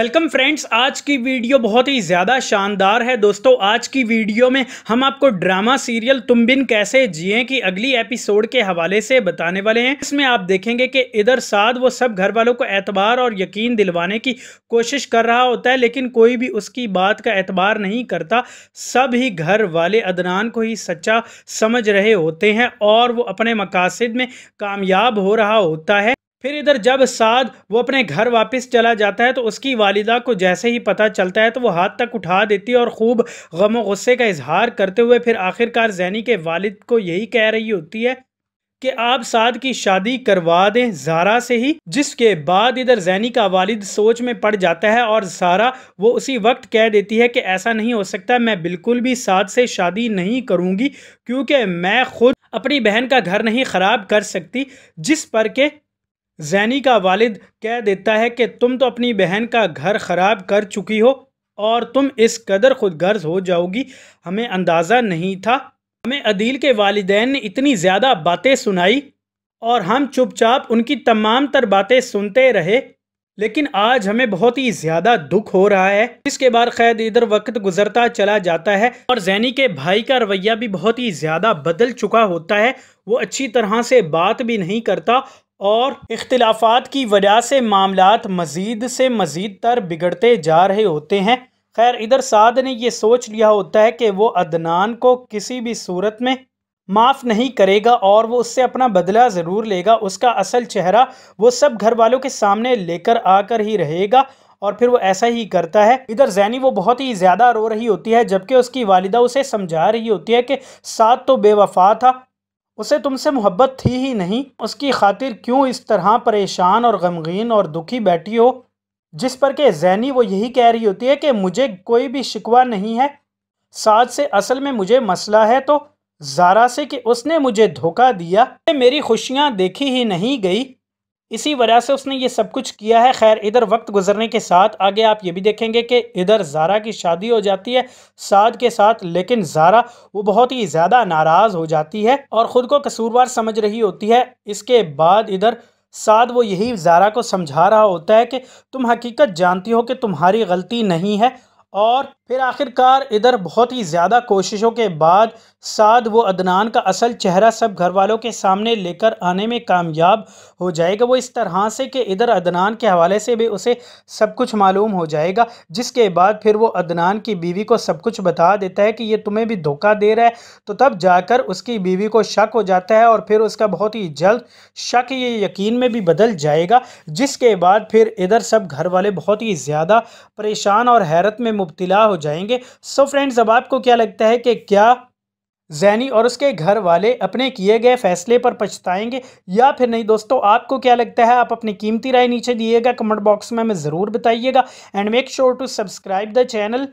welcome friends आज की video बहुत ही ज़्यादा शानदार है दोस्तों आज की वीडियो में हम आपको ड्रामा सीरियल तुम बिन कैसे जिए की अगली एपिसोड के हवाले से बताने वाले हैं इसमें आप देखेंगे कि इधर साध वो सब घर वालों को एतबार और यकीन दिलवाने की कोशिश कर रहा होता है लेकिन कोई भी उसकी बात का एतबार नहीं करता सब ही घर वाले अदनान को ही सच्चा समझ रहे होते हैं और वो अपने मकासद में कामयाब हो रहा होता है फिर इधर जब साद वो अपने घर वापस चला जाता है तो उसकी वालिदा को जैसे ही पता चलता है तो वो हाथ तक उठा देती है और ख़ूब गम गुस्से का इजहार करते हुए फिर आखिरकार जैनी के वालिद को यही कह रही होती है कि आप साद की शादी करवा दें जारा से ही जिसके बाद इधर जैनी का वालिद सोच में पड़ जाता है और सारा वो उसी वक्त कह देती है कि ऐसा नहीं हो सकता मैं बिल्कुल भी साद से शादी नहीं करूँगी क्योंकि मैं खुद अपनी बहन का घर नहीं ख़राब कर सकती जिस पर के जैनी का वालिद कह देता है कि तुम तो अपनी बहन का घर ख़राब कर चुकी हो और तुम इस कदर खुदगर्ज हो जाओगी हमें अंदाज़ा नहीं था हमें अदील के वालदेन ने इतनी ज़्यादा बातें सुनाई और हम चुपचाप उनकी तमाम तर बातें सुनते रहे लेकिन आज हमें बहुत ही ज़्यादा दुख हो रहा है इसके बाद कैद इधर वक्त गुजरता चला जाता है और जैनी के भाई का रवैया भी बहुत ही ज़्यादा बदल चुका होता है वो अच्छी तरह से बात भी नहीं करता और इख्तलाफात की वजह से मामला मज़ीद से मज़ीद तर बिगड़ते जा रहे होते हैं खैर इधर साद ने यह सोच लिया होता है कि वो अदनान को किसी भी सूरत में माफ़ नहीं करेगा और वो उससे अपना बदला ज़रूर लेगा उसका असल चेहरा वो सब घर वालों के सामने लेकर आकर ही रहेगा और फिर वो ऐसा ही करता है इधर जैनी वो बहुत ही ज़्यादा रो रही होती है जबकि उसकी वालिदा उसे समझा रही होती है कि साथ तो बेवफा था उसे तुमसे मोहब्बत थी ही नहीं उसकी खातिर क्यों इस तरह परेशान और गमगीन और दुखी बैठी हो जिस पर के जैनी वो यही कह रही होती है कि मुझे कोई भी शिकवा नहीं है साथ से असल में मुझे मसला है तो ज़ारा से कि उसने मुझे धोखा दिया मेरी खुशियाँ देखी ही नहीं गई इसी वजह से उसने ये सब कुछ किया है खैर इधर वक्त गुजरने के साथ आगे आप ये भी देखेंगे कि इधर जारा की शादी हो जाती है साद के साथ लेकिन जारा वो बहुत ही ज़्यादा नाराज़ हो जाती है और ख़ुद को कसूरवार समझ रही होती है इसके बाद इधर साद वो यही जारा को समझा रहा होता है कि तुम हकीकत जानती हो कि तुम्हारी गलती नहीं है और फिर आखिरकार इधर बहुत ही ज़्यादा कोशिशों के बाद साद वो अदनान का असल चेहरा सब घर वालों के सामने लेकर आने में कामयाब हो जाएगा वो इस तरह से कि इधर अदनान के हवाले से भी उसे सब कुछ मालूम हो जाएगा जिसके बाद फिर वो अदनान की बीवी को सब कुछ बता देता है कि ये तुम्हें भी धोखा दे रहा है तो तब जाकर उसकी बीवी को शक हो जाता है और फिर उसका बहुत ही जल्द शक ये यकीन में भी बदल जाएगा जिसके बाद फिर इधर सब घर वाले बहुत ही ज़्यादा परेशान और हैरत में मुबतला हो जाएंगे सो फ्रेंड्स अब आपको क्या लगता है कि क्या जैनी और उसके घर वाले अपने किए गए फैसले पर पछताएंगे या फिर नहीं दोस्तों आपको क्या लगता है आप अपनी कीमती राय नीचे दिएगा कमेंट बॉक्स में हमें ज़रूर बताइएगा and make sure to subscribe the channel